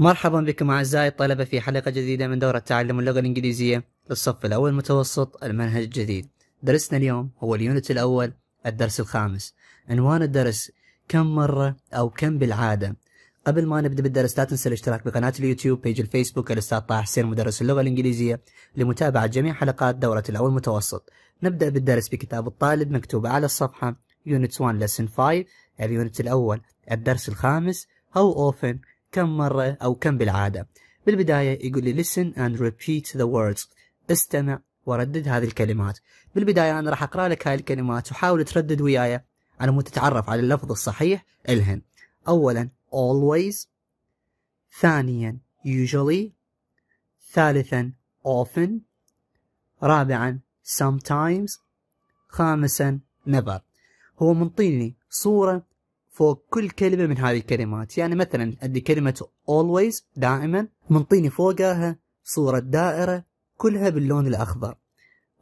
مرحبا بكم أعزائي الطلبة في حلقة جديدة من دورة تعلم اللغة الإنجليزية للصف الأول متوسط المنهج الجديد درسنا اليوم هو اليونت الأول الدرس الخامس عنوان الدرس كم مرة أو كم بالعادة قبل ما نبدأ بالدرس لا تنسى الاشتراك بقناة اليوتيوب بيج الفيسبوك الأستاذ طه حسين مدرس اللغة الإنجليزية لمتابعة جميع حلقات دورة الأول متوسط نبدأ بالدرس بكتاب الطالب مكتوب على الصفحة يونت 1 لسن 5 اليونت الأول الدرس الخامس How often كم مرة أو كم بالعادة بالبداية يقول لي listen and repeat the words استمع وردد هذه الكلمات بالبداية أنا راح أقرأ لك هاي الكلمات وحاول تردد وياي على مود تتعرف على اللفظ الصحيح الهن أولا always ثانيا usually ثالثا often رابعا sometimes خامسا never هو منطيني صورة فوق كل كلمة من هذه الكلمات يعني مثلا عندي كلمة always دائما منطيني فوقها صورة دائرة كلها باللون الأخضر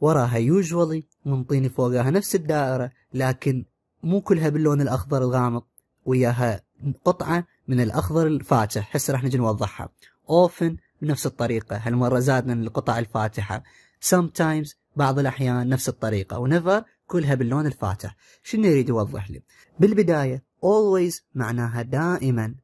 وراها usually منطيني فوقها نفس الدائرة لكن مو كلها باللون الأخضر الغامق وياها قطعة من الأخضر الفاتح هسه راح نجي نوضحها often بنفس الطريقة هالمرة زادنا القطع الفاتحة sometimes بعض الأحيان نفس الطريقة ونفر كلها باللون الفاتح شنو يريد يوضح لي بالبداية always معناها دائما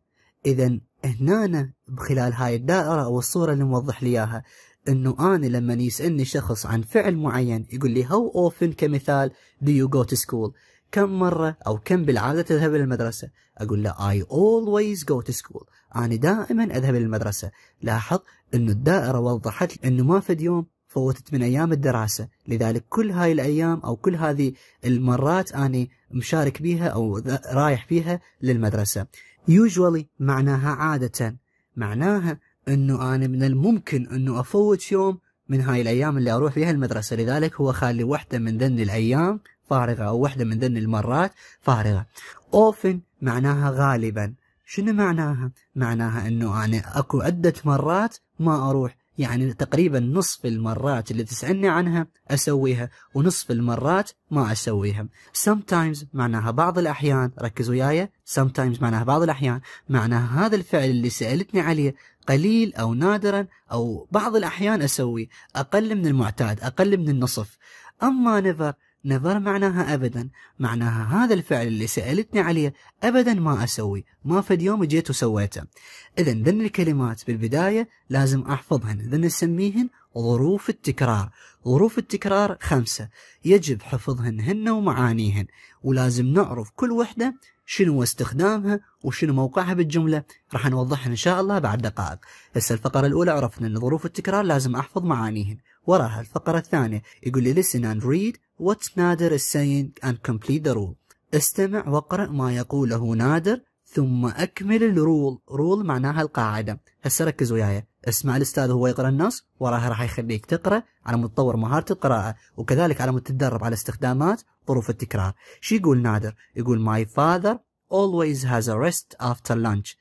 إذا هنا بخلال هاي الدائرة أو الصورة اللي موضح لي إياها انه انا لما يسالني شخص عن فعل معين يقول لي هاو اوفن كمثال do you go to school كم مرة أو كم بالعادة تذهب إلى المدرسة أقول له I always go to school أنا دائما أذهب إلى المدرسة لاحظ أن الدائرة وضحت أنه ما فد يوم فوتت من أيام الدراسة لذلك كل هاي الأيام أو كل هذه المرات أنا مشارك بيها أو رايح بيها للمدرسة يوجوالي معناها عادة معناها أنه أنا من الممكن أنه أفوت يوم من هاي الأيام اللي أروح فيها المدرسة لذلك هو خالي وحده من ذن الأيام فارغة أو وحده من ذن المرات فارغة اوفن معناها غالبا شنو معناها؟ معناها أنه أنا أكو عدة مرات ما أروح يعني تقريبا نصف المرات اللي تسألني عنها أسويها ونصف المرات ما أسويها sometimes معناها بعض الأحيان ركزوا وياي sometimes معناها بعض الأحيان معناها هذا الفعل اللي سألتني عليه قليل أو نادرا أو بعض الأحيان أسوي أقل من المعتاد أقل من النصف أما never نظر معناها أبدا معناها هذا الفعل اللي سألتني عليه أبدا ما أسوي ما فد يوم جيت وسويته إذا ذن الكلمات بالبداية لازم أحفظهن ذن نسميهن ظروف التكرار ظروف التكرار خمسة يجب حفظهن هن ومعانيهن ولازم نعرف كل وحدة شنو استخدامها وشنو موقعها بالجملة راح نوضحها إن شاء الله بعد دقائق هسه الفقرة الأولى عرفنا أن ظروف التكرار لازم أحفظ معانيهن وراها الفقرة الثانية يقول لي listen and read what نادر is saying and complete the rule استمع واقرأ ما يقوله نادر ثم أكمل الرول رول معناها القاعدة هسه ركز وياي اسمع الأستاذ هو يقرأ النص وراها راح يخليك تقرأ على مود تطور مهارة القراءة وكذلك على مود على استخدامات ظروف التكرار شو يقول نادر يقول my father always has a rest after lunch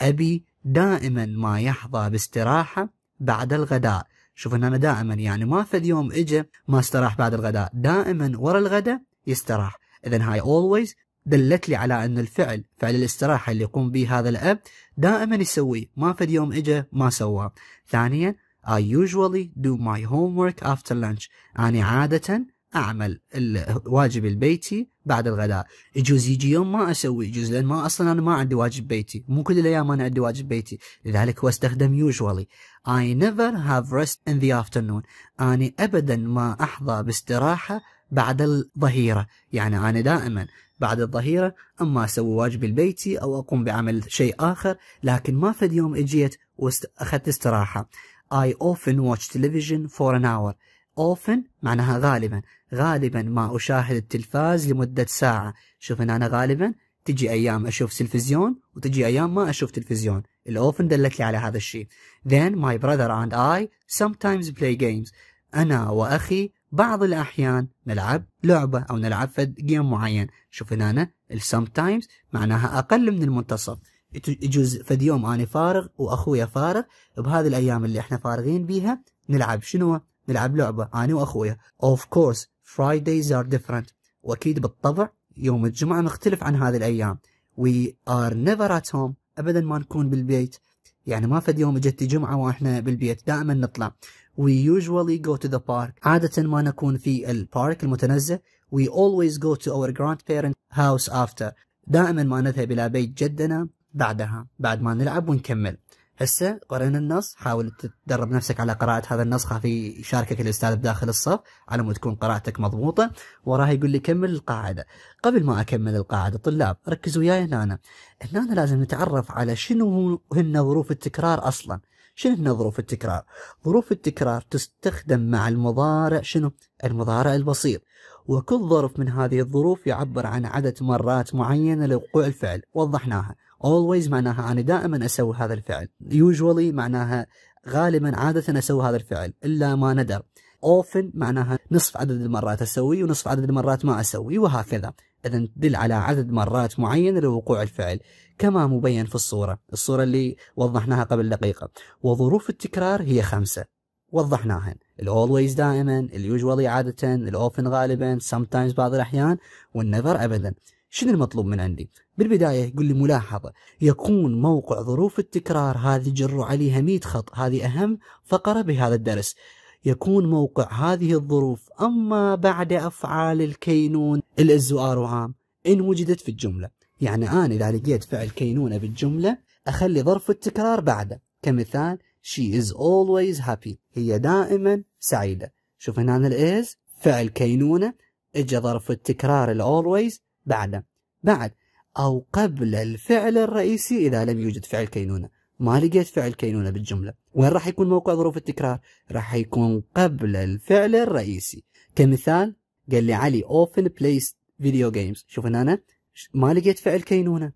أبي دائما ما يحظى باستراحة بعد الغداء شوف ان انا دائما يعني ما فد يوم اجى ما استراح بعد الغداء دائما ورا الغداء يستراح اذا هاي اولويز دلت لي على ان الفعل فعل الاستراحه اللي يقوم به هذا الاب دائما يسويه ما فد يوم اجى ما سواه ثانيا I usually do my homework after lunch أنا عادة اعمل الواجب البيتي بعد الغداء يجوز يجي يوم ما اسوي يجوز لان ما اصلا انا ما عندي واجب بيتي مو كل الايام انا عندي واجب بيتي لذلك هو استخدم يوجوالي I never have rest in the afternoon اني ابدا ما احظى باستراحه بعد الظهيره يعني انا دائما بعد الظهيره اما اسوي واجبي البيتي او اقوم بعمل شيء اخر لكن ما فد يوم اجيت واخذت استراحه I often watch television for an hour often معناها غالبا غالبا ما أشاهد التلفاز لمدة ساعة شوف هنا أنا غالبا تجي أيام أشوف تلفزيون وتجي أيام ما أشوف تلفزيون الأوفن دلت لي على هذا الشيء then my brother and I sometimes play games أنا وأخي بعض الأحيان نلعب لعبة أو نلعب فد جيم معين شوف هنا أنا sometimes معناها أقل من المنتصف يجوز فد يوم أنا فارغ وأخويا فارغ بهذه الأيام اللي إحنا فارغين بيها نلعب شنو نلعب لعبة أنا وأخويا of course Fridays are different وأكيد بالطبع يوم الجمعة مختلف عن هذه الأيام we are never at home أبدا ما نكون بالبيت يعني ما فد يوم جت جمعة وإحنا بالبيت دائما نطلع we usually go to the park عادة ما نكون في البارك المتنزه we always go to our grandparents house after دائما ما نذهب إلى بيت جدنا بعدها بعد ما نلعب ونكمل هسه قرينا النص حاول تدرب نفسك على قراءة هذا النص خافي يشاركك الأستاذ بداخل الصف على ما تكون قراءتك مضبوطة وراه يقول لي كمل القاعدة قبل ما أكمل القاعدة طلاب ركزوا وياي هنا هنا لازم نتعرف على شنو هن ظروف التكرار أصلا شنو هن ظروف التكرار ظروف التكرار تستخدم مع المضارع شنو المضارع البسيط وكل ظرف من هذه الظروف يعبر عن عدد مرات معينة لوقوع الفعل وضحناها always معناها أنا دائما أسوي هذا الفعل usually معناها غالبا عادة أسوي هذا الفعل إلا ما ندر often معناها نصف عدد المرات أسوي ونصف عدد المرات ما أسوي وهكذا إذا تدل على عدد مرات معين لوقوع الفعل كما مبين في الصورة الصورة اللي وضحناها قبل دقيقة وظروف التكرار هي خمسة وضحناهن always دائما usually عادة often غالبا sometimes بعض الأحيان والنظر أبدا شنو المطلوب من عندي؟ بالبداية يقول لي ملاحظة يكون موقع ظروف التكرار هذه جروا عليها 100 خط هذه أهم فقرة بهذا الدرس يكون موقع هذه الظروف أما بعد أفعال الكينون الإزوار وعام إن وجدت في الجملة يعني أنا إذا لقيت فعل كينونة بالجملة أخلي ظرف التكرار بعده كمثال She is always happy هي دائما سعيدة شوف هنا الإز فعل كينونة إجا ظرف التكرار الأولويز بعد بعد أو قبل الفعل الرئيسي إذا لم يوجد فعل كينونة ما لقيت فعل كينونة بالجملة وين راح يكون موقع ظروف التكرار راح يكون قبل الفعل الرئيسي كمثال قال لي علي often plays video games شوف هنا أنا ما لقيت فعل كينونة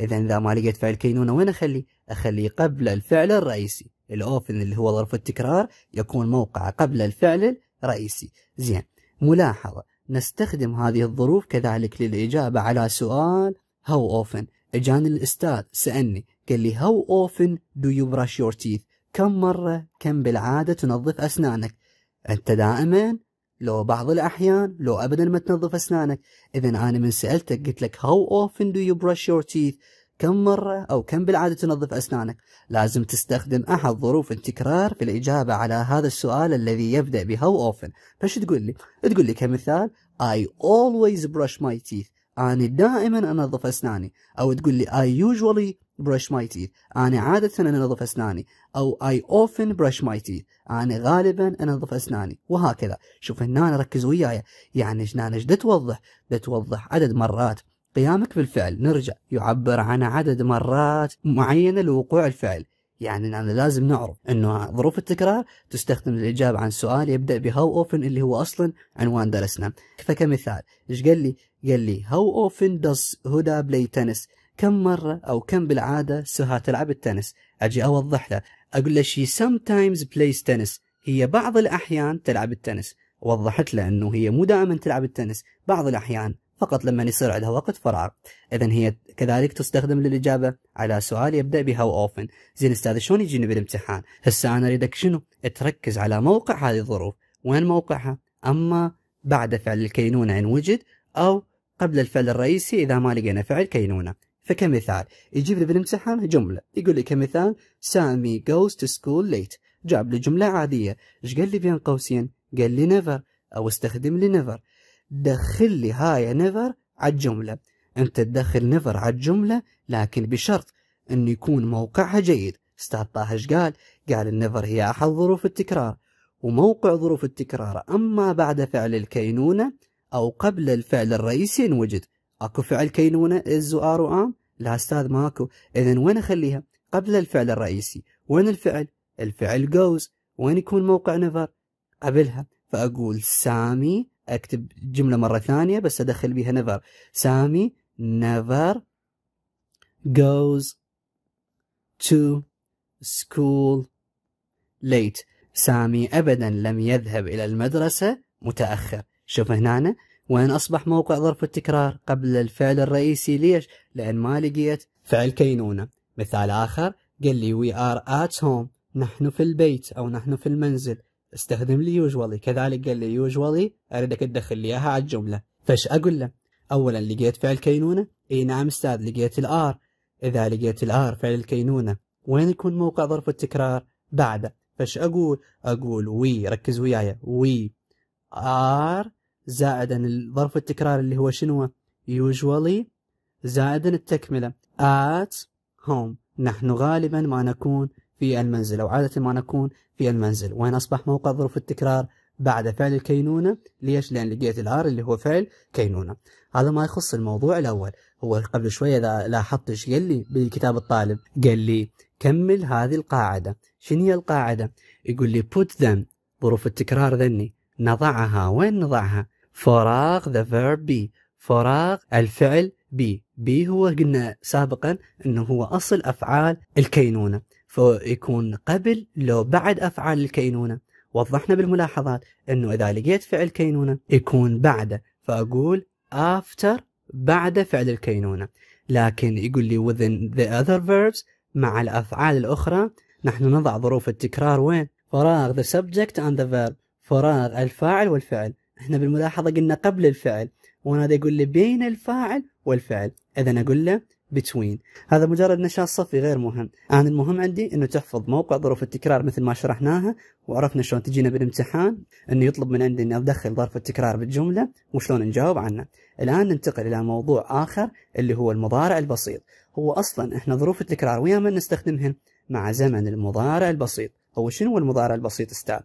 إذا إذا ما لقيت فعل كينونة وين أخليه أخليه قبل الفعل الرئيسي الأوفن اللي هو ظرف التكرار يكون موقعه قبل الفعل الرئيسي زين ملاحظة نستخدم هذه الظروف كذلك للإجابة على سؤال how often اجاني الأستاذ سألني قال لي how often do you brush your teeth كم مرة كم بالعادة تنظف أسنانك أنت دائما لو بعض الأحيان لو أبدا ما تنظف أسنانك إذا أنا من سألتك قلت لك how often do you brush your teeth كم مرة أو كم بالعادة تنظف أسنانك لازم تستخدم أحد ظروف التكرار في الإجابة على هذا السؤال الذي يبدأ how often فش تقول لي؟ تقول لي كمثال I always brush my teeth أنا دائما أنظف أسناني أو تقول لي I usually brush my teeth أنا عادة أنظف أسناني أو I often brush my teeth أنا غالبا أنظف أسناني وهكذا شوف هنا ركز وياي يعني هنا ايش توضح؟ توضح عدد مرات قيامك بالفعل نرجع يعبر عن عدد مرات معينة لوقوع الفعل يعني أنا لازم نعرف أنه ظروف التكرار تستخدم للإجابة عن سؤال يبدأ بهاو أوفن اللي هو أصلا عنوان درسنا فكمثال إيش قال لي؟ قال لي هاو أوفن داز هدى بلاي تنس كم مرة أو كم بالعادة سهى تلعب التنس أجي أوضح له أقول له شي sometimes plays tennis هي بعض الأحيان تلعب التنس وضحت له أنه هي مو دائما تلعب التنس بعض الأحيان فقط لما يصير عندها وقت فراغ اذا هي كذلك تستخدم للاجابه على سؤال يبدا بهاو اوفن زين استاذ شلون يجيني بالامتحان هسه انا اريدك شنو تركز على موقع هذه الظروف وين موقعها اما بعد فعل الكينونه ان وجد او قبل الفعل الرئيسي اذا ما لقينا فعل كينونه فكمثال يجيب لي بالامتحان جمله يقول لي كمثال سامي goes to school late جاب لي جمله عاديه ايش قال لي بين قوسين قال لي نيفر او استخدم لي نيفر دخل لي هاي نيفر على الجملة انت تدخل نيفر على الجملة لكن بشرط انه يكون موقعها جيد استاذ طه ايش قال؟ قال النيفر هي احد ظروف التكرار وموقع ظروف التكرار اما بعد فعل الكينونة او قبل الفعل الرئيسي ان وجد اكو فعل كينونة از وار وام لا استاذ ماكو اذا وين اخليها؟ قبل الفعل الرئيسي وين الفعل؟ الفعل جوز وين يكون موقع نيفر قبلها فاقول سامي اكتب جمله مره ثانيه بس ادخل بيها نيفر سامي never goes to school late سامي ابدا لم يذهب الى المدرسه متاخر شوف هنا وين اصبح موقع ظرف التكرار قبل الفعل الرئيسي ليش لان ما لقيت فعل كينونه مثال اخر قال لي وي ار ات هوم نحن في البيت او نحن في المنزل استخدم لي يوجوالي كذلك قال لي يوجوالي أريدك تدخل لي إياها على الجملة فش أقول له أولا لقيت فعل كينونة إي نعم أستاذ لقيت الآر إذا لقيت الآر فعل الكينونة وين يكون موقع ظرف التكرار بعده فش أقول أقول وي ركز وياي وي آر زائدا ظرف التكرار اللي هو شنو يوجوالي زائدا التكملة ات هوم نحن غالبا ما نكون في المنزل أو عادة ما نكون في المنزل وين أصبح موقع ظروف التكرار بعد فعل الكينونة ليش؟ لأن لقيت الآر اللي هو فعل كينونة هذا ما يخص الموضوع الأول هو قبل شوية لاحظت ايش قال لي بالكتاب الطالب قال لي كمل هذه القاعدة شنو هي القاعدة؟ يقول لي put them ظروف التكرار ذني نضعها وين نضعها؟ فراغ the verb be فراغ الفعل بي بي هو قلنا سابقا انه هو اصل افعال الكينونه فيكون قبل لو بعد أفعال الكينونة وضحنا بالملاحظات أنه إذا لقيت فعل كينونة يكون بعده فأقول after بعد فعل الكينونة لكن يقول لي within the other verbs مع الأفعال الأخرى نحن نضع ظروف التكرار وين؟ فراغ the subject and the verb فراغ الفاعل والفعل احنا بالملاحظة قلنا قبل الفعل وانا يقول لي بين الفاعل والفعل إذا أقول له بتوين هذا مجرد نشاط صفي غير مهم أنا المهم عندي أنه تحفظ موقع ظروف التكرار مثل ما شرحناها وعرفنا شلون تجينا بالامتحان أنه يطلب من عندي أني أدخل ظرف التكرار بالجملة وشلون نجاوب عنه الآن ننتقل إلى موضوع آخر اللي هو المضارع البسيط هو أصلا إحنا ظروف التكرار ويا من نستخدمهن مع زمن المضارع البسيط هو شنو المضارع البسيط استاذ؟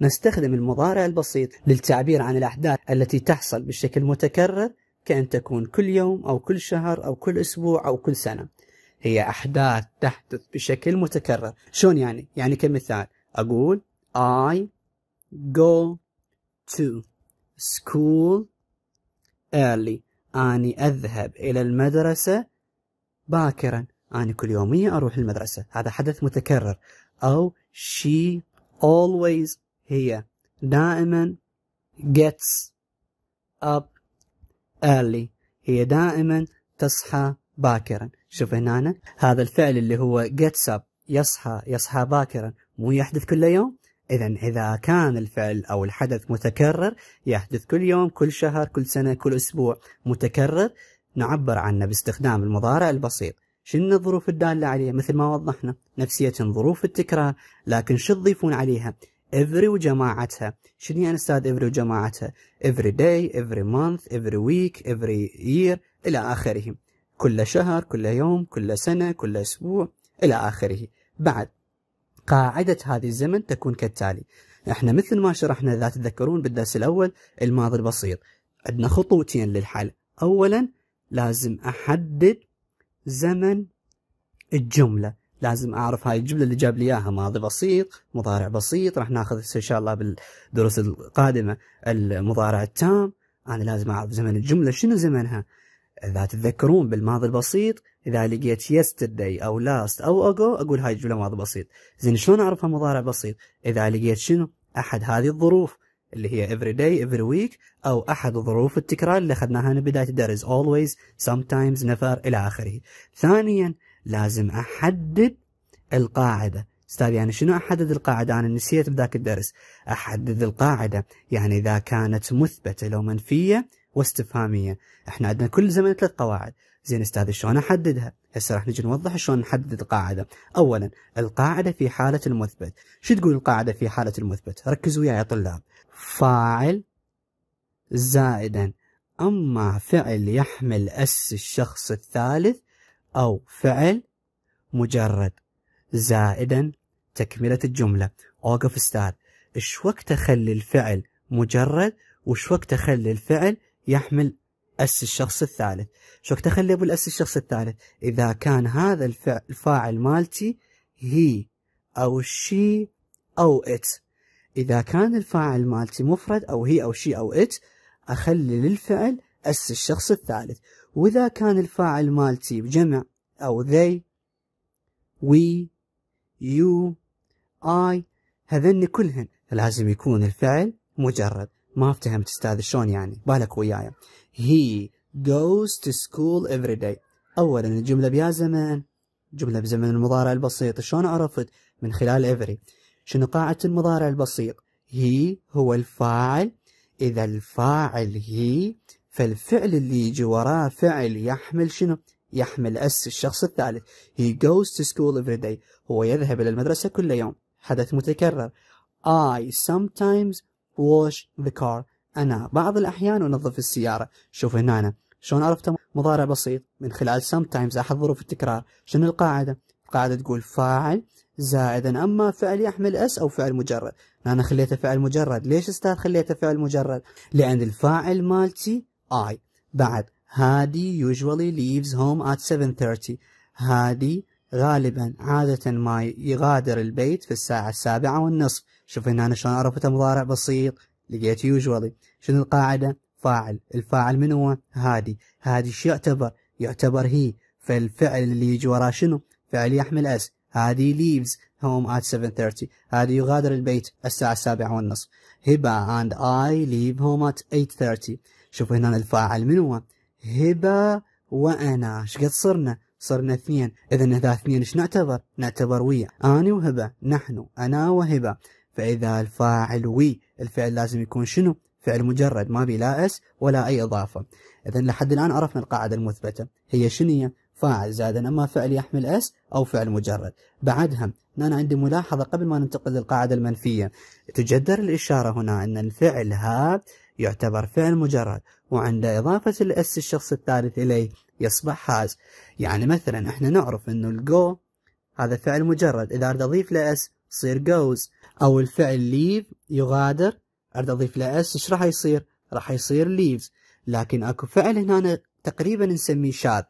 نستخدم المضارع البسيط للتعبير عن الأحداث التي تحصل بشكل متكرر كأن تكون كل يوم أو كل شهر أو كل أسبوع أو كل سنة هي أحداث تحدث بشكل متكرر شلون يعني؟ يعني كمثال أقول I go to school early أني أذهب إلى المدرسة باكرا أنا كل يومية أروح المدرسة هذا حدث متكرر أو she always هي دائما gets up early هي دائما تصحى باكرا شوف هنا هذا الفعل اللي هو gets up يصحى يصحى باكرا مو يحدث كل يوم إذا إذا كان الفعل أو الحدث متكرر يحدث كل يوم كل شهر كل سنة كل أسبوع متكرر نعبر عنه باستخدام المضارع البسيط شن الظروف الدالة عليه مثل ما وضحنا نفسية ظروف التكرار لكن شو تضيفون عليها افري وجماعتها شنو يعني استاذ افري وجماعتها افري داي افري مانث افري ويك افري يير الى اخره كل شهر كل يوم كل سنه كل اسبوع الى اخره بعد قاعده هذه الزمن تكون كالتالي احنا مثل ما شرحنا اذا تتذكرون بالدرس الاول الماضي البسيط عندنا خطوتين للحل اولا لازم احدد زمن الجمله لازم اعرف هاي الجمله اللي جاب لي اياها ماضي بسيط مضارع بسيط راح ناخذ ان شاء الله بالدروس القادمه المضارع التام انا لازم اعرف زمن الجمله شنو زمنها اذا تتذكرون بالماضي البسيط اذا لقيت يسترداي او لاست او اجو اقول هاي الجمله ماضي بسيط زين شلون اعرفها مضارع بسيط اذا لقيت شنو احد هذه الظروف اللي هي every day every week أو أحد ظروف التكرار اللي أخذناها من بداية الدرس always sometimes never إلى آخره ثانيا لازم أحدد القاعدة استاذ يعني شنو احدد القاعده انا نسيت بذاك الدرس احدد القاعده يعني اذا كانت مثبته لو منفيه واستفهاميه احنا عندنا كل زمن ثلاث قواعد زين استاذ شلون احددها هسه راح نجي نوضح شلون نحدد القاعده اولا القاعده في حاله المثبت شو تقول القاعده في حاله المثبت ركزوا وياي يا طلاب فاعل زائدا اما فعل يحمل اس الشخص الثالث أو فعل مجرد زائدا تكملة الجملة أوقف ستار إيش وقت أخلي الفعل مجرد وش وقت أخلي الفعل يحمل أس الشخص الثالث شو وقت أخلي أبو الأس الشخص الثالث إذا كان هذا الفعل الفاعل مالتي هي أو شي أو إت إذا كان الفاعل مالتي مفرد أو هي أو شي أو إت أخلي للفعل أس الشخص الثالث وإذا كان الفاعل مالتي بجمع أو they we you I هذن كلهن لازم يكون الفعل مجرد ما افتهمت استاذ شلون يعني بالك وياي he goes to school every day اولا الجمله بيا زمن جمله بزمن المضارع البسيط شلون عرفت من خلال every شنو قاعده المضارع البسيط he هو الفاعل اذا الفاعل he فالفعل اللي يجي وراه فعل يحمل شنو؟ يحمل اس الشخص الثالث he goes to school every day هو يذهب إلى المدرسة كل يوم حدث متكرر I sometimes wash the car أنا بعض الأحيان أنظف السيارة شوف هنا أنا شلون عرفت مضارع بسيط من خلال sometimes أحد ظروف التكرار شنو القاعدة القاعدة تقول فاعل زائدا أما فعل يحمل أس أو فعل مجرد أنا خليته فعل مجرد ليش أستاذ خليته فعل مجرد لأن الفاعل مالتي I. بعد هادي usually leaves home at 7.30 هادي غالبا عادة ما يغادر البيت في الساعة السابعة والنصف شوف هنا أنا شلون عرفت مضارع بسيط لقيت usually شنو القاعدة فاعل الفاعل من هو هادي هادي شو يعتبر يعتبر هي فالفعل اللي يجي وراه شنو فعل يحمل اس هادي leaves home at 7.30 هادي يغادر البيت الساعة السابعة والنصف هبة and I leave home at 8.30 شوفوا هنا الفاعل من هو هبة وأنا ايش قد صرنا صرنا اثنين إذا إذا اثنين ايش نعتبر نعتبر ويا أنا وهبة نحن أنا وهبة فإذا الفاعل وي الفعل لازم يكون شنو فعل مجرد ما بي لا اس ولا اي اضافه. اذا لحد الان عرفنا القاعده المثبته هي شنو فاعل زائد اما فعل يحمل اس او فعل مجرد. بعدها انا عندي ملاحظه قبل ما ننتقل للقاعده المنفيه. تجدر الاشاره هنا ان الفعل هذا يعتبر فعل مجرد وعند إضافة الأس الشخص الثالث إليه يصبح حاز يعني مثلا احنا نعرف انه الجو هذا فعل مجرد إذا أريد أضيف له أس يصير goes أو الفعل ليف يغادر أريد أضيف له أس إيش راح يصير؟ راح يصير leaves لكن أكو فعل هنا تقريبا نسميه شاذ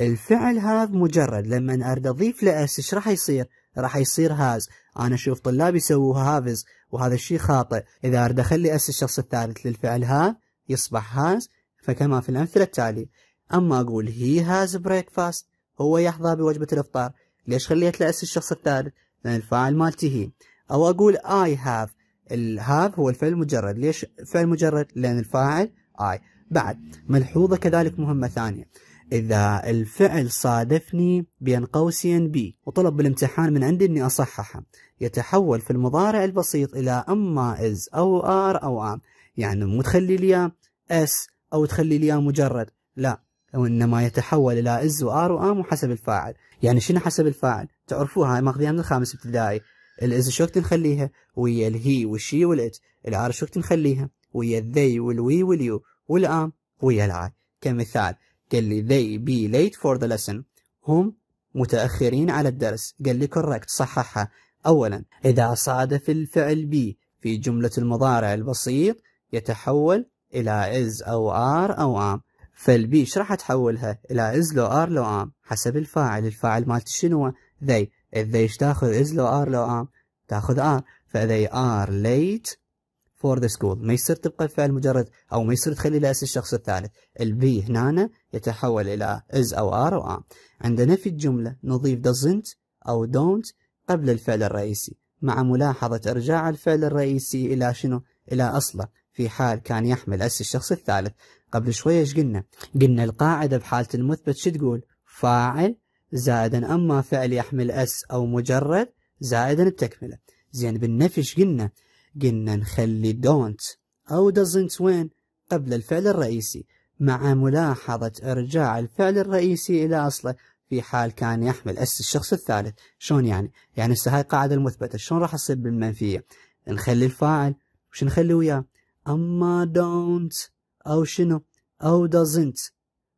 الفعل هذا مجرد لما أريد أضيف له أس إيش راح يصير؟ راح يصير هاز انا اشوف طلاب يسووها هافز وهذا الشيء خاطئ اذا اريد اخلي اس الشخص الثالث للفعل ها يصبح هاز فكما في الامثله التالي اما اقول هي هاز بريكفاست هو يحظى بوجبه الافطار ليش خليت له اس الشخص الثالث لان الفاعل مالتي هي او اقول اي هاف الهاف هو الفعل المجرد ليش فعل مجرد لان الفاعل اي بعد ملحوظه كذلك مهمه ثانيه إذا الفعل صادفني بين قوسين بي وطلب بالامتحان من عندي أني أصححه يتحول في المضارع البسيط إلى إما إز أو آر أو آم يعني مو تخلي لي اس او تخلي لي مجرد لا وانما يتحول الى از وار وام وحسب الفاعل يعني شنو حسب الفاعل تعرفوها هاي ماخذيها من الخامس ابتدائي الاز شو وقت نخليها ويا الهي والشي والات الار شو وقت نخليها ويا الذي والوي واليو والام ويا العاي كمثال قال لي they be late for the lesson هم متأخرين على الدرس قال لي correct صححها أولا إذا صادف الفعل be في جملة المضارع البسيط يتحول إلى is أو are أو am فالبي ايش راح تحولها الى از لو ار لو ام حسب الفاعل الفاعل مالت شنو they اذا ايش تاخذ از لو ار لو ام تاخذ ار فذي ار late فور ذا سكول ما يصير تبقى الفعل مجرد او ما يصير تخلي له اسم الشخص الثالث البي هنا يتحول الى از او ار او ام عندنا في الجمله نضيف doesn't او don't قبل الفعل الرئيسي مع ملاحظه ارجاع الفعل الرئيسي الى شنو الى اصله في حال كان يحمل اس الشخص الثالث قبل شويه ايش قلنا قلنا القاعده بحاله المثبت شو تقول فاعل زائدا اما فعل يحمل اس او مجرد زائدا التكمله زين بالنفي ايش قلنا قلنا نخلي don't أو doesn't وين قبل الفعل الرئيسي مع ملاحظة إرجاع الفعل الرئيسي إلى أصله في حال كان يحمل اس الشخص الثالث شلون يعني يعني هسه هاي القاعده المثبته شلون راح تصير بالمنفيه نخلي الفاعل وش نخلي وياه اما دونت او شنو او doesn't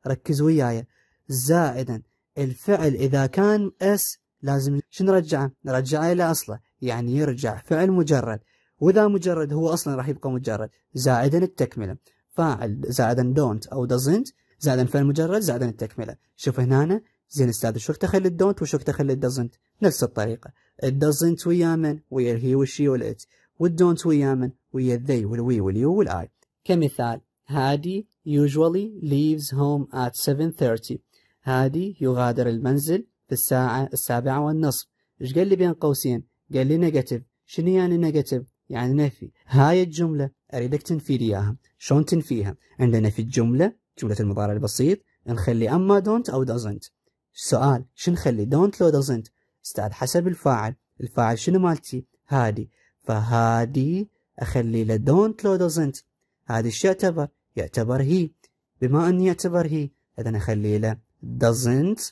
ركز وياي زائدا الفعل اذا كان اس لازم شنو نرجعه نرجعه الى اصله يعني يرجع فعل مجرد وذا مجرد هو اصلا راح يبقى مجرد زائدا التكمله فاعل زائدا دونت او دزنت زائدا فعل مجرد زائدا التكمله شوف هنا أنا زين استاذ شو تخلي الدونت وشو تخلي الدزنت نفس الطريقه الدزنت ويا من ويا الهي والشي والات والدونت ويا من ويا الذي والوي واليو والاي كمثال هادي usually leaves home at 7:30 هادي يغادر المنزل في الساعة السابعة والنصف إيش قال لي بين قوسين قال لي نيجاتيف شنو يعني نيجاتيف يعني نفي هاي الجملة أريدك تنفي لي إياها شلون تنفيها عندنا في الجملة جملة المضارع البسيط نخلي أما دونت أو دوزنت سؤال شو نخلي دونت لو دوزنت استاذ حسب الفاعل الفاعل شنو مالتي هادي فهادي أخلي له دونت لو دوزنت هذا الشيء يعتبر يعتبر هي بما أن يعتبر هي إذا أخلي له doesn't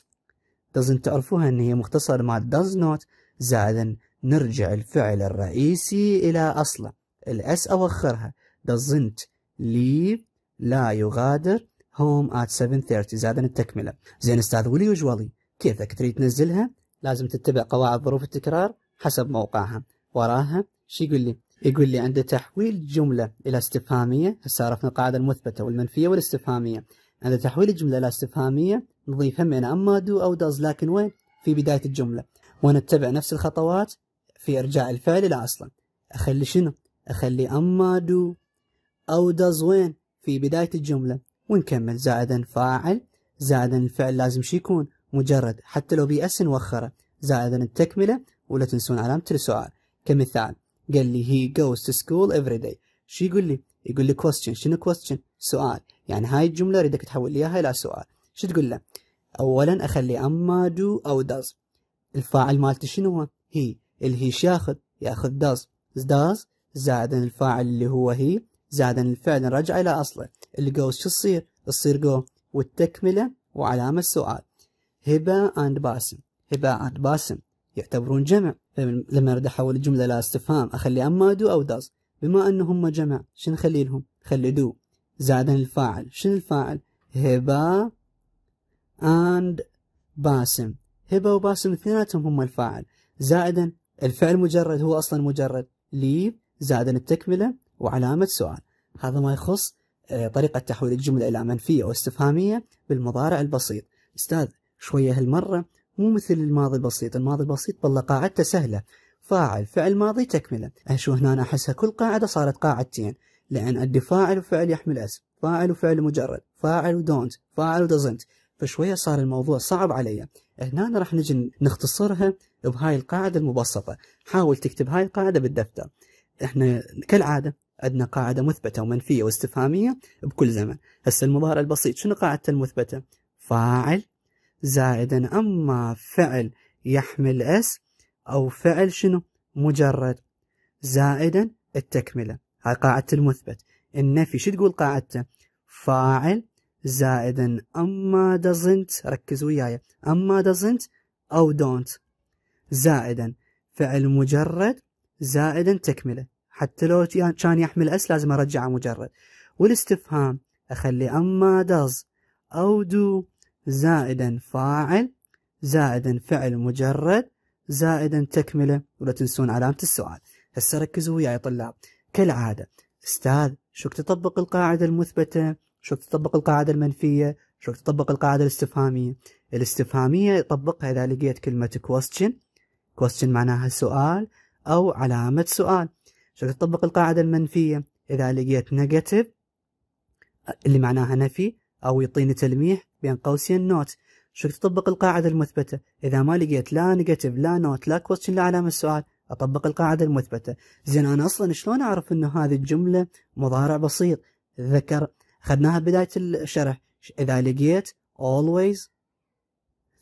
doesn't تعرفوها أن هي مختصر مع does not زائد نرجع الفعل الرئيسي إلى أصله الأس أوخرها doesn't leave لا يغادر home at 7.30 زادنا التكملة زين أستاذ ولي وجوالي كيفك تريد تنزلها لازم تتبع قواعد ظروف التكرار حسب موقعها وراها شو يقول لي يقول لي عند تحويل جملة إلى استفهامية هسا عرفنا القاعدة المثبتة والمنفية والاستفهامية عند تحويل الجملة إلى استفهامية نضيف هم أما دو أو داز لكن وين في بداية الجملة ونتبع نفس الخطوات في إرجاع الفعل لا أصلا أخلي شنو؟ أخلي أما دو أو دز وين في بداية الجملة ونكمل زائدا فاعل زائدا الفعل لازم شي يكون مجرد حتى لو اس نوخره زائدا التكملة ولا تنسون علامة السؤال كمثال قال لي هي goes to school every day شو يقول لي؟ يقول لي question شنو question؟ سؤال يعني هاي الجملة أريدك تحول لي إياها إلى سؤال شو تقول له؟ أولا أخلي أما دو أو داز الفاعل مالتي شنو هو؟ هي اللي هي ياخذ ياخذ داز داز زائدا الفاعل اللي هو هي زائدا الفعل نرجع إلى أصله الجوز شو تصير؟ تصير جو والتكملة وعلامة السؤال هبة أند باسم هبة أند باسم يعتبرون جمع لما أريد أحول الجملة إلى استفهام أخلي أما دو أو داز بما أنهم جمع شنو نخلي لهم؟ خلي دو زائدا الفاعل شنو الفاعل؟ هبة أند باسم هبة وباسم اثنيناتهم هم الفاعل زائدا الفعل مجرد هو أصلا مجرد ليف زائدا التكملة وعلامة سؤال هذا ما يخص آه، طريقة تحويل الجملة إلى منفية أو استفهامية بالمضارع البسيط أستاذ شوية هالمرة مو مثل الماضي البسيط الماضي البسيط والله قاعدته سهلة فاعل فعل ماضي تكملة شو هنا أحسها كل قاعدة صارت قاعدتين لأن عندي فاعل وفعل يحمل اسم فاعل وفعل مجرد فاعل ودونت فاعل ودزنت فشوية صار الموضوع صعب علي هنا راح نجي نختصرها بهاي القاعدة المبسطة حاول تكتب هاي القاعدة بالدفتر احنا كالعادة عندنا قاعدة مثبتة ومنفية واستفهامية بكل زمن هسه المضارع البسيط شنو قاعدته المثبتة فاعل زائدا أما فعل يحمل اس أو فعل شنو مجرد زائدا التكملة هاي قاعدة المثبت النفي شو تقول قاعدته فاعل زائدا أما doesn't ركزوا وياي أما doesn't أو don't زائدا فعل مجرد زائدا تكملة حتى لو كان يحمل أس لازم أرجعه مجرد والاستفهام أخلي أما does أو do زائدا فاعل زائدا فعل مجرد زائدا تكملة ولا تنسون علامة السؤال هسه ركزوا وياي طلاب كالعادة استاذ شو تطبق القاعدة المثبتة شو تطبق القاعدة المنفية شو تطبق القاعدة الاستفهامية الاستفهامية يطبقها إذا لقيت كلمة question question معناها سؤال أو علامة سؤال شو تطبق القاعدة المنفية إذا لقيت negative اللي معناها نفي أو يعطيني تلميح بين قوسين نوت شو تطبق القاعدة المثبتة إذا ما لقيت لا نيجاتيف لا نوت لا كويستشن لا علامة سؤال أطبق القاعدة المثبتة زين أنا أصلا شلون أعرف أنه هذه الجملة مضارع بسيط ذكر خدناها بداية الشرح إذا لقيت always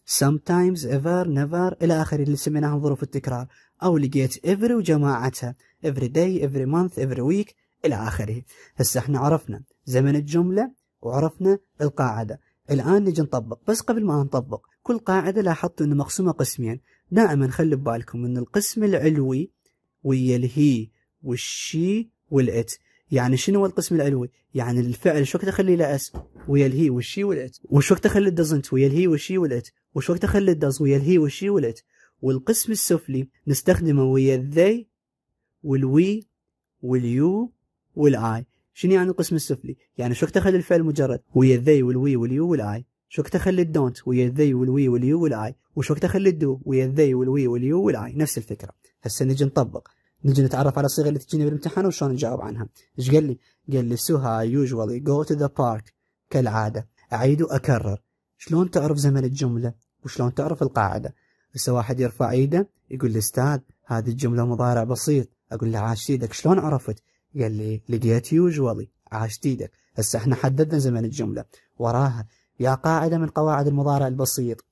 sometimes ever never إلى آخره اللي سميناهم ظروف التكرار أو لقيت every وجماعتها every day every month every week إلى آخره هسه احنا عرفنا زمن الجملة وعرفنا القاعدة الآن نجي نطبق بس قبل ما نطبق كل قاعدة لاحظتوا أنه مقسومة قسمين دائما خلي ببالكم أن القسم العلوي ويا الهي والشي والإت يعني شنو هو القسم العلوي؟ يعني الفعل شو وقت اخلي له اس ويا الهي والشي والات وش وقت اخلي الدزنت ويا الهي والشي والات وش وقت اخلي الدز ويا الهي والشي والات والقسم السفلي نستخدمه ويا الذي والوي واليو والاي شنو يعني القسم السفلي؟ يعني شو وقت اخلي الفعل مجرد ويا الذي والوي واليو والاي شو وقت اخلي الدونت ويا الذي والوي واليو والاي وش وقت اخلي الدو ويا الذي والوي واليو والاي نفس الفكره هسه نجي نطبق نجي نتعرف على الصيغه اللي تجيني بالامتحان وشلون نجاوب عنها ايش قال لي قال لي سوها يوجوالي جو تو ذا بارك كالعاده اعيد واكرر شلون تعرف زمن الجمله وشلون تعرف القاعده بس واحد يرفع ايده يقول لي استاذ هذه الجمله مضارع بسيط اقول له عاشت ايدك شلون عرفت قال لي لقيت يوجوالي عاشت ايدك هسه احنا حددنا زمن الجمله وراها يا قاعده من قواعد المضارع البسيط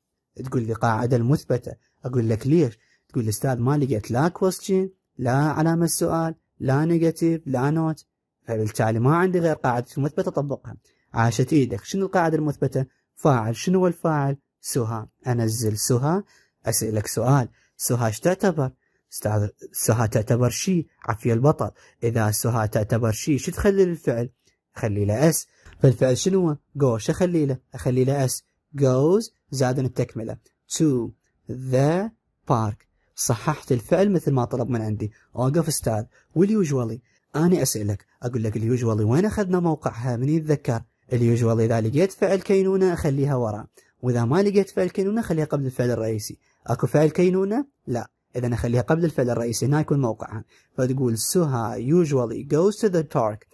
تقول لي قاعده المثبته اقول لك ليش تقول لي استاذ ما لقيت لا كويستشن لا علامة سؤال لا نيجاتيف لا نوت فبالتالي ما عندي غير قاعدة مثبتة أطبقها عاشت إيدك شنو القاعدة المثبتة فاعل شنو هو الفاعل سها أنزل سها أسألك سؤال سها ايش تعتبر استاذ سها تعتبر شي عفية البطل إذا سها تعتبر شي شو تخلي للفعل خلي له أس فالفعل شنو هو جو شو أخلي له أخلي له أس goes زادن التكملة to the park صححت الفعل مثل ما طلب من عندي اوقف استاذ واليوجوالي أنا أسألك أقول لك اليوجوالي وين أخذنا موقعها من يتذكر اليوجوالي إذا لقيت فعل كينونة أخليها ورا وإذا ما لقيت فعل كينونة اخليها قبل الفعل الرئيسي أكو فعل كينونة لا إذا أخليها قبل الفعل الرئيسي هنا يكون موقعها فتقول سها يوجوالي goes to the park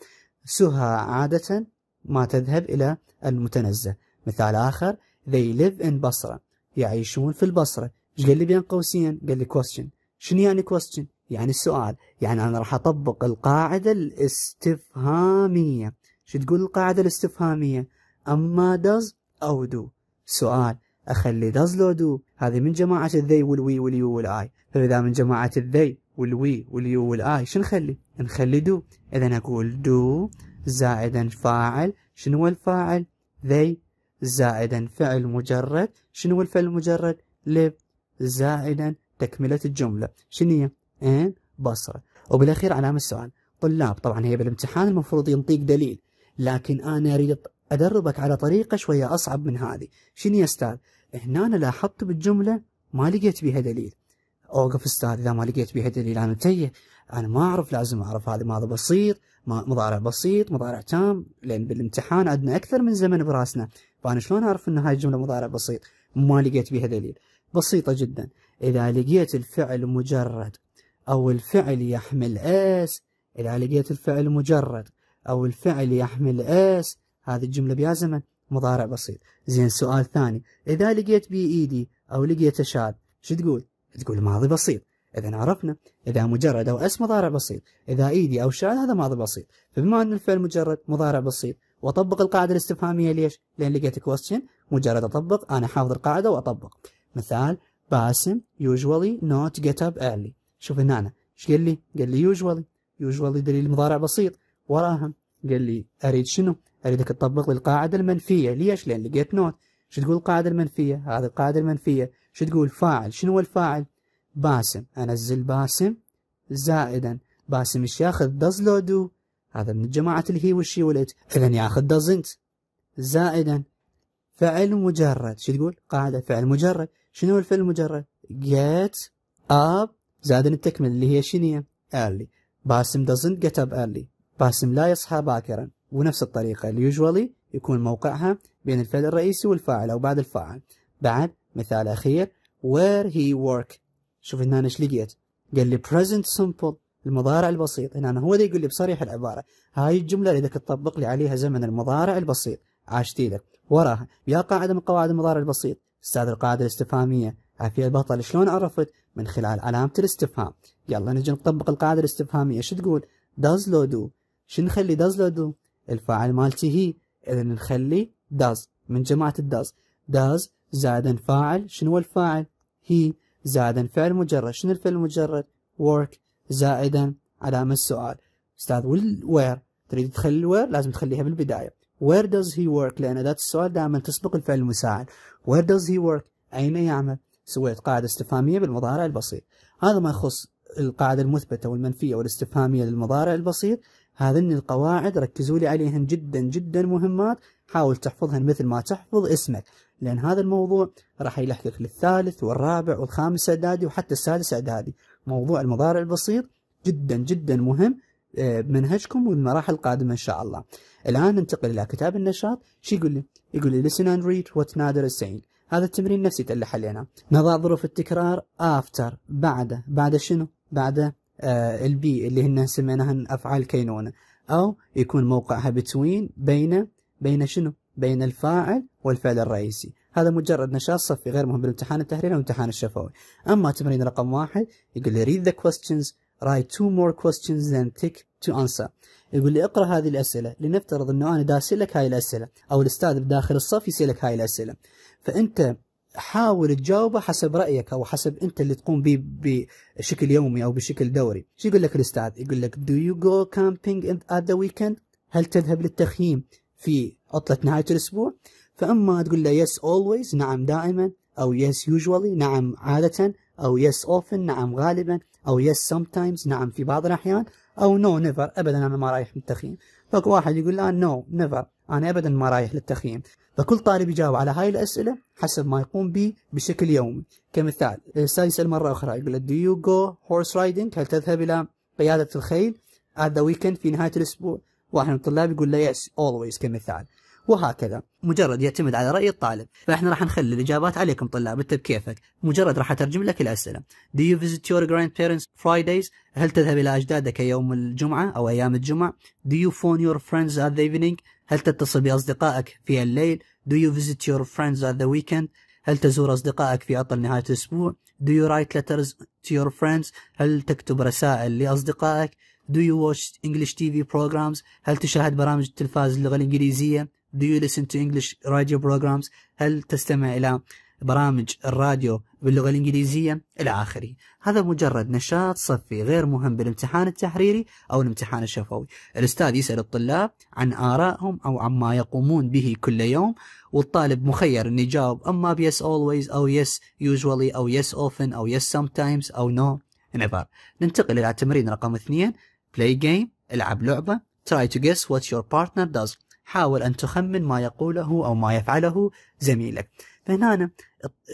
سها عادة ما تذهب إلى المتنزه مثال آخر they live in بصرة يعيشون في البصرة ايش قال لي بين قوسين قال لي كويستشن شنو يعني كويستشن؟ يعني السؤال يعني انا راح اطبق القاعده الاستفهاميه شو تقول القاعده الاستفهاميه اما داز او دو سؤال اخلي داز لو دو هذه من جماعه الذي والوي واليو والاي فاذا من جماعه الذي والوي واليو والاي شو نخلي نخلي دو اذا اقول دو زائدا فاعل شنو الفاعل ذي زائدا فعل مجرد شنو الفعل المجرد ليف زائدا تكملة الجملة شنو إن بصرة وبالأخير علامة السؤال طلاب طبعا هي بالامتحان المفروض ينطيك دليل لكن أنا أريد أدربك على طريقة شوية أصعب من هذه شنو يا أستاذ هنا أنا لاحظت بالجملة ما لقيت بها دليل اوقف استاذ اذا ما لقيت بها دليل انا متيه انا ما اعرف لازم اعرف هذا ماذا بسيط مضارع بسيط مضارع تام لان بالامتحان عندنا اكثر من زمن براسنا فانا شلون اعرف ان هاي الجمله مضارع بسيط ما لقيت بها دليل بسيطة جدا إذا لقيت الفعل مجرد أو الفعل يحمل اس إذا لقيت الفعل مجرد أو الفعل يحمل اس هذه الجملة بها زمن مضارع بسيط زين سؤال ثاني إذا لقيت بي إي دي أو لقيت شاد شو تقول؟ تقول ماضي بسيط إذا عرفنا إذا مجرد أو اس مضارع بسيط إذا إيدي e أو شاد هذا ماضي بسيط فبما أن الفعل مجرد مضارع بسيط وأطبق القاعدة الاستفهامية ليش؟ لأن لقيت كويستشن مجرد أطبق أنا حافظ القاعدة وأطبق مثال باسم usually not get up early شوف هنا أنا ايش قال لي؟ قال لي usually usually دليل مضارع بسيط وراها قال لي أريد شنو؟ أريدك تطبق لي القاعدة المنفية ليش؟ لأن لقيت نوت شو تقول القاعدة المنفية؟ هذه القاعدة المنفية شو تقول فاعل شنو هو الفاعل؟ باسم أنزل باسم زائدا باسم ايش ياخذ داز لو دو هذا من جماعة الهي والشي والإت إذا ياخذ دازنت زائدا فعل مجرد شو تقول؟ قاعدة فعل مجرد شنو الفعل المجرد get up زاد التكمل اللي هي شنية early باسم doesn't get up early باسم لا يصحى باكرا ونفس الطريقة usually يكون موقعها بين الفعل الرئيسي والفاعل أو بعد الفاعل بعد مثال أخير where he work شوف هنا إيش لقيت قال لي present simple المضارع البسيط هنا أنا هو ذا يقول لي بصريح العبارة هاي الجملة إذا كنت تطبق لي عليها زمن المضارع البسيط عاشتي لك وراها يا قاعدة من قواعد المضارع البسيط استاذ القاعدة الاستفهامية عافية البطل شلون عرفت من خلال علامة الاستفهام يلا نجي نطبق القاعدة الاستفهامية شو تقول does لو دو شو نخلي does لو دو؟ الفاعل مالتي هي اذا نخلي does من جماعة الداز does زائدا فاعل شنو الفاعل هي زائدا فعل مجرد شنو الفعل المجرد work زائدا علامة السؤال استاذ وير تريد تخلي الوير لازم تخليها بالبداية where does he work لأن ذات السؤال دائما تسبق الفعل المساعد where does he work أين يعمل سويت قاعدة استفهامية بالمضارع البسيط هذا ما يخص القاعدة المثبتة والمنفية والاستفهامية للمضارع البسيط هذن القواعد ركزوا لي عليهن جدا جدا مهمات حاول تحفظهن مثل ما تحفظ اسمك لأن هذا الموضوع راح يلحقك للثالث والرابع والخامس إعدادي وحتى السادس إعدادي موضوع المضارع البسيط جدا جدا مهم آه، منهجكم والمراحل القادمة إن شاء الله الآن ننتقل إلى كتاب النشاط شو يقول لي؟ يقول لي listen and read what نادر is saying هذا التمرين نفسي اللي حليناه نضع ظروف التكرار after بعده بعد شنو؟ بعد آه البي اللي هن سميناهن أفعال كينونة أو يكون موقعها بتوين بين بين شنو؟ بين الفاعل والفعل الرئيسي هذا مجرد نشاط صفي غير مهم بالامتحان التحريري والامتحان الشفوي أما تمرين رقم واحد يقول لي read the questions write two more questions than tick to answer يقول لي اقرا هذه الاسئله لنفترض انه انا داسلك هاي الاسئله او الاستاذ بداخل الصف يسالك هاي الاسئله فانت حاول تجاوبه حسب رايك او حسب انت اللي تقوم به بشكل يومي او بشكل دوري شو يقول لك الاستاذ يقول لك do you go camping at the weekend هل تذهب للتخييم في عطله نهايه الاسبوع فاما تقول له yes always نعم دائما او yes usually نعم عاده او yes often نعم غالبا او يس تايمز نعم في بعض الاحيان او نو no, نيفر ابدا انا ما رايح للتخييم فاكو واحد يقول الان نو نيفر انا ابدا ما رايح للتخييم فكل طالب يجاوب على هاي الاسئله حسب ما يقوم به بشكل يومي كمثال يسال مره اخرى يقول do you go horse riding هل تذهب الى قياده الخيل at the weekend في نهايه الاسبوع واحد من الطلاب يقول له يس اولويز كمثال وهكذا مجرد يعتمد على رأي الطالب فإحنا راح نخلي الإجابات عليكم طلاب أنت بكيفك مجرد راح أترجم لك الأسئلة Do you visit your grandparents Fridays هل تذهب إلى أجدادك يوم الجمعة أو أيام الجمعة Do you phone your friends at the evening هل تتصل بأصدقائك في الليل Do you visit your friends at the weekend هل تزور أصدقائك في عطل نهاية الأسبوع Do you write letters to your friends هل تكتب رسائل لأصدقائك Do you watch English TV programs هل تشاهد برامج التلفاز اللغة الإنجليزية Do you listen to English radio programs هل تستمع إلى برامج الراديو باللغة الإنجليزية إلى آخره هذا مجرد نشاط صفي غير مهم بالامتحان التحريري أو الامتحان الشفوي الأستاذ يسأل الطلاب عن آرائهم أو عما يقومون به كل يوم والطالب مخير أن يجاوب أما بيس always أو yes usually أو yes often أو yes sometimes أو no انعبار ننتقل إلى التمرين رقم اثنين play game العب لعبة try to guess what your partner does حاول أن تخمن ما يقوله أو ما يفعله زميلك فهنا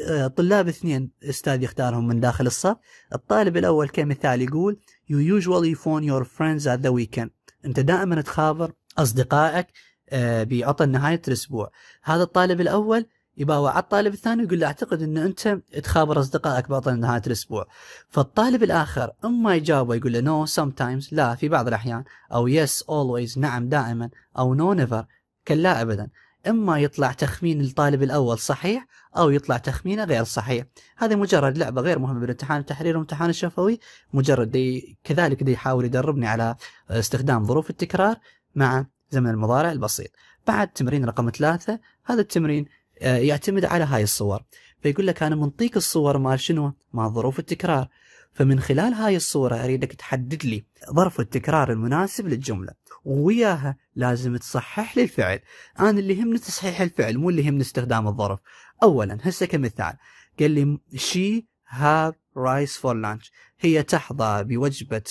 الطلاب آه، اثنين أستاذ يختارهم من داخل الصف الطالب الأول كمثال يقول You usually phone your friends at the weekend أنت دائما تخابر أصدقائك آه، بعطل نهاية الأسبوع هذا الطالب الأول يباوع على الطالب الثاني ويقول له اعتقد ان انت تخابر اصدقائك باطن نهايه الاسبوع فالطالب الاخر اما يجاوبه يقول له نو سم تايمز لا في بعض الاحيان او يس اولويز نعم دائما او نو نيفر كلا ابدا اما يطلع تخمين الطالب الاول صحيح او يطلع تخمينه غير صحيح هذه مجرد لعبه غير مهمه بالامتحان التحرير والامتحان الشفوي مجرد دي كذلك دي يحاول يدربني على استخدام ظروف التكرار مع زمن المضارع البسيط بعد تمرين رقم ثلاثة هذا التمرين آه، يعتمد على هاي الصور فيقول لك انا منطيك الصور مال شنو؟ مال ظروف التكرار فمن خلال هاي الصورة أريدك تحدد لي ظرف التكرار المناسب للجملة وياها لازم تصحح لي الفعل أنا اللي يهمني تصحيح الفعل مو اللي يهمني استخدام الظرف أولا هسه كمثال قال لي she have rice for lunch هي تحظى بوجبة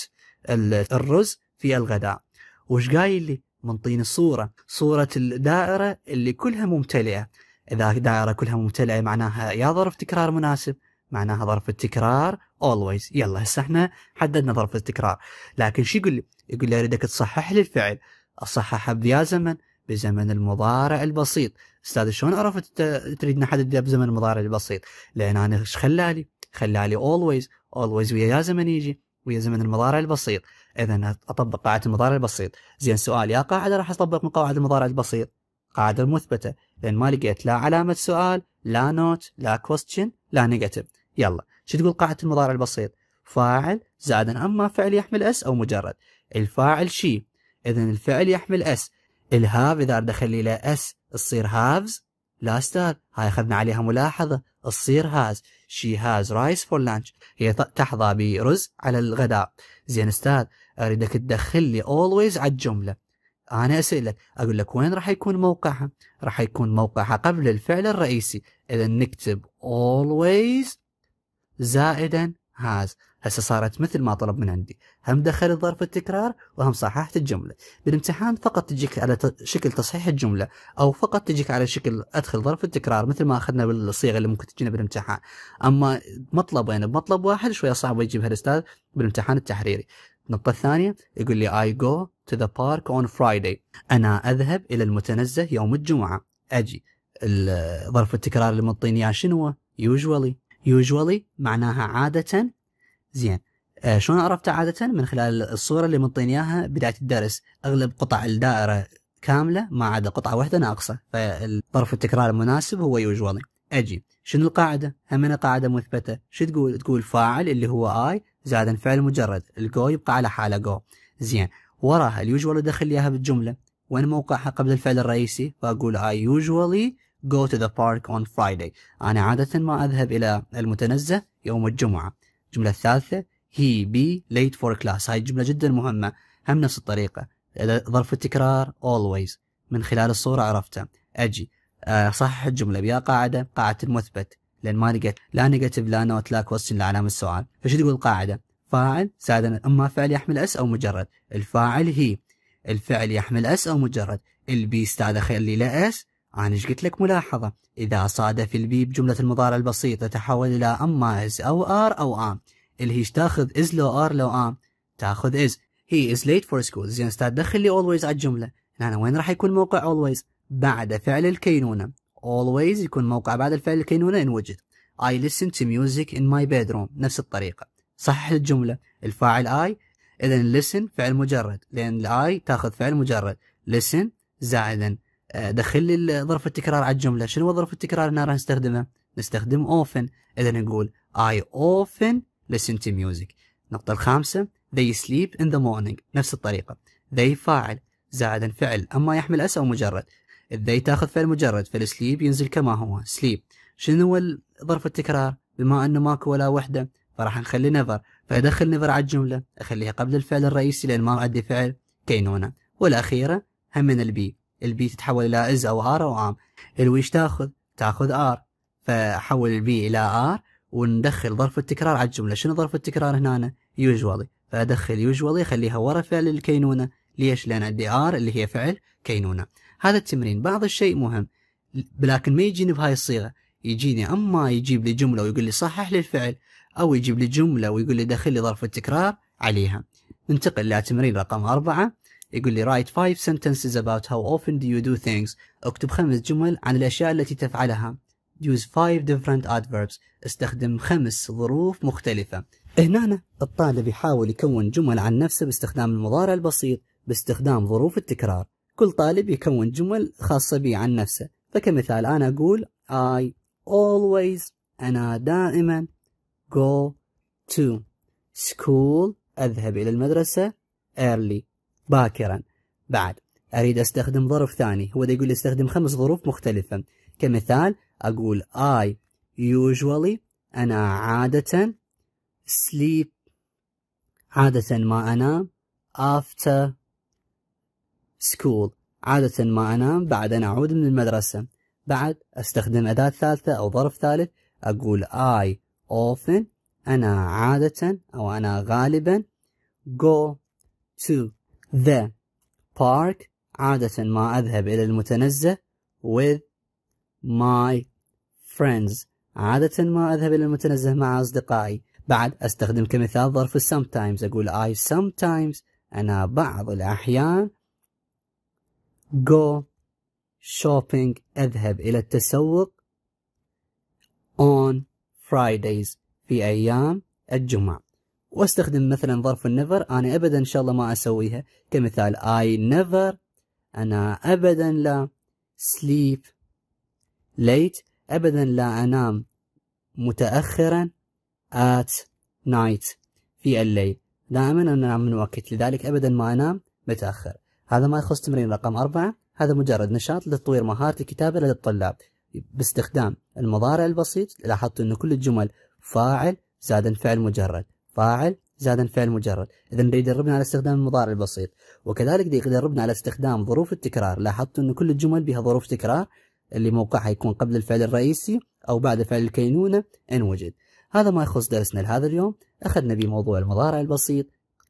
الرز في الغداء وش قايل لي منطيني صورة صورة الدائرة اللي كلها ممتلئة اذا دائره كلها ممتلئه معناها يا ظرف تكرار مناسب معناها ظرف التكرار اولويز يلا هسه احنا حددنا ظرف التكرار لكن شو يقول لي؟ يقول لي اريدك تصحح لي الفعل اصححه بيا زمن بزمن المضارع البسيط استاذ شلون عرفت تريد نحدد بزمن المضارع البسيط لان انا ايش خلالي خلالي اولويز اولويز ويا زمن يجي ويا زمن المضارع البسيط اذا اطبق قاعده المضارع البسيط زين سؤال يا قاعده راح اطبق من قواعد المضارع البسيط قاعدة مثبتة لأن ما لقيت لا علامة سؤال لا نوت لا كوستشن لا نيجاتيف يلا شو تقول قاعدة المضارع البسيط فاعل زائد أما فعل يحمل اس أو مجرد الفاعل شي إذا الفعل يحمل اس الهاف إذا دخل لي له اس تصير هافز لا ستار هاي أخذنا عليها ملاحظة تصير هاز شي هاز رايس فور لانش هي تحظى برز على الغداء زين استاذ أريدك تدخل لي اولويز على الجملة انا اسالك اقول لك وين راح يكون موقعها راح يكون موقعها قبل الفعل الرئيسي اذا نكتب always زائدا has هسه صارت مثل ما طلب من عندي هم دخلت ظرف التكرار وهم صححت الجمله بالامتحان فقط تجيك على شكل تصحيح الجمله او فقط تجيك على شكل ادخل ظرف التكرار مثل ما اخذنا بالصيغه اللي ممكن تجينا بالامتحان اما مطلبين يعني بمطلب واحد شويه صعب يجيبها الاستاذ بالامتحان التحريري النقطة الثانية يقول لي I go to the park on Friday أنا أذهب إلى المتنزه يوم الجمعة أجي ظرف التكرار اللي معطيني اياه شنو usually usually معناها عادة زين آه شلون عرفت عادة من خلال الصورة اللي معطيني اياها بداية الدرس أغلب قطع الدائرة كاملة ما عدا قطعة واحدة ناقصة فظرف التكرار المناسب هو usually أجي شنو القاعدة؟ همنا قاعدة مثبتة شو تقول؟ تقول فاعل اللي هو I زائد الفعل مجرد الجو يبقى على حاله جو زين وراها اليوجوال ادخل اياها بالجمله وين موقعها قبل الفعل الرئيسي فاقول I usually go to the park on Friday انا عاده ما اذهب الى المتنزه يوم الجمعه الجمله الثالثه he be late for class هاي جملة جدا مهمه هم نفس الطريقه ظرف التكرار always من خلال الصوره عرفته اجي صحح الجمله بيا قاعده قاعده المثبت لان ما لقيت لا نيجاتيف لا نوت لا كويستشن لا علامه السؤال فشو تقول القاعده؟ فاعل زائد اما فعل يحمل اس او مجرد الفاعل هي الفعل يحمل اس او مجرد البي استاذ خلي له اس انا ايش قلت لك ملاحظه اذا صادف البي بجمله المضارع البسيطه تحول الى اما از او ار او ام اللي هي تاخذ از لو ار لو ام تاخذ از هي از ليت فور سكول زين استاذ دخل لي اولويز على الجمله هنا وين راح يكون موقع اولويز بعد فعل الكينونه always يكون موقع بعد الفعل الكينونة إن وجد I listen to music in my bedroom نفس الطريقة صحح الجملة الفاعل I إذا listen فعل مجرد لأن I تاخذ فعل مجرد listen زائدا آه، دخل لي ظرف التكرار على الجملة شنو هو ظرف التكرار اللي راح نستخدمه نستخدم often إذا نقول I often listen to music النقطة الخامسة they sleep in the morning نفس الطريقة they فاعل زائدا فعل أما يحمل أس أو مجرد الذي تاخذ فعل مجرد فالسليب ينزل كما هو سليب شنو هو ظرف التكرار بما انه ماكو ولا وحده فراح نخلي نظر فادخل نظر على الجمله اخليها قبل الفعل الرئيسي لان ما عندي فعل كينونه والاخيره هم من البي البي تتحول الى از او ار او ام الويش تاخذ تاخذ ار فحول البي الى ار وندخل ظرف التكرار على الجمله شنو ظرف التكرار هنا يوجوالي فادخل يوجوالي اخليها ورا فعل الكينونه ليش لان عندي ار اللي هي فعل كينونه هذا التمرين بعض الشيء مهم لكن ما يجيني بهاي الصيغه يجيني اما يجيب لي جمله ويقول لي صحح لي الفعل او يجيب لي جمله ويقول لي دخل لي ظرف التكرار عليها ننتقل لتمرين رقم أربعة يقول لي write five sentences about how often do you do things اكتب خمس جمل عن الأشياء التي تفعلها use five different adverbs استخدم خمس ظروف مختلفة هنا الطالب يحاول يكون جمل عن نفسه باستخدام المضارع البسيط باستخدام ظروف التكرار كل طالب يكون جمل خاصة به عن نفسه فكمثال أنا أقول I always أنا دائما go to school أذهب إلى المدرسة early باكرا بعد أريد أستخدم ظرف ثاني هو ده يقول استخدم خمس ظروف مختلفة كمثال أقول I usually أنا عادة sleep عادة ما أنام after سكول عادة ما أنام بعد أن أعود من المدرسة بعد أستخدم أداة ثالثة أو ظرف ثالث أقول I often أنا عادة أو أنا غالبا go to the park عادة ما أذهب إلى المتنزه with my friends عادة ما أذهب إلى المتنزه مع أصدقائي بعد أستخدم كمثال ظرف sometimes أقول I sometimes أنا بعض الأحيان go shopping اذهب إلى التسوق on Fridays في أيام الجمعة واستخدم مثلا ظرف النفر أنا أبدا إن شاء الله ما أسويها كمثال I never أنا أبدا لا sleep late أبدا لا أنام متأخرا at night في الليل دائما أنا أنام من وقت لذلك أبدا ما أنام متأخر هذا ما يخص تمرين رقم أربعة هذا مجرد نشاط لتطوير مهارة الكتابة لدى الطلاب باستخدام المضارع البسيط لاحظت أن كل الجمل فاعل زاد فعل مجرد فاعل زاد فعل مجرد إذا يدربنا على استخدام المضارع البسيط وكذلك يدربنا على استخدام ظروف التكرار لاحظت أن كل الجمل بها ظروف تكرار اللي موقعها يكون قبل الفعل الرئيسي أو بعد فعل الكينونة إن وجد هذا ما يخص درسنا لهذا اليوم أخذنا بموضوع المضارع البسيط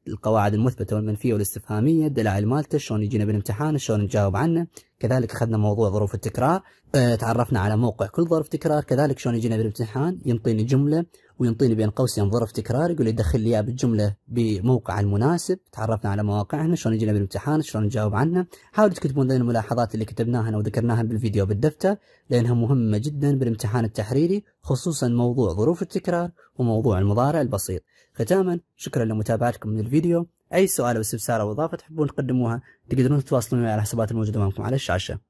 القواعد المثبته والمنفيه والاستفهاميه الدلائل مالته شلون يجينا بالامتحان شلون نجاوب عنه كذلك اخذنا موضوع ظروف التكرار آه، تعرفنا على موقع كل ظرف تكرار كذلك شلون يجينا بالامتحان ينطيني جمله وينطيني بين قوسين ظرف تكرار يقول لي دخل لي بالجمله بموقع المناسب تعرفنا على مواقعنا شلون يجينا بالامتحان شلون نجاوب عنه حاولوا تكتبون ذي الملاحظات اللي كتبناها او ذكرناها بالفيديو بالدفتر لانها مهمه جدا بالامتحان التحريري خصوصا موضوع ظروف التكرار وموضوع المضارع البسيط ختاما شكرا لمتابعتكم من الفيديو اي سؤال او استفسار او اضافه تحبون تقدموها تقدرون تتواصلون على الحسابات الموجوده امامكم على الشاشه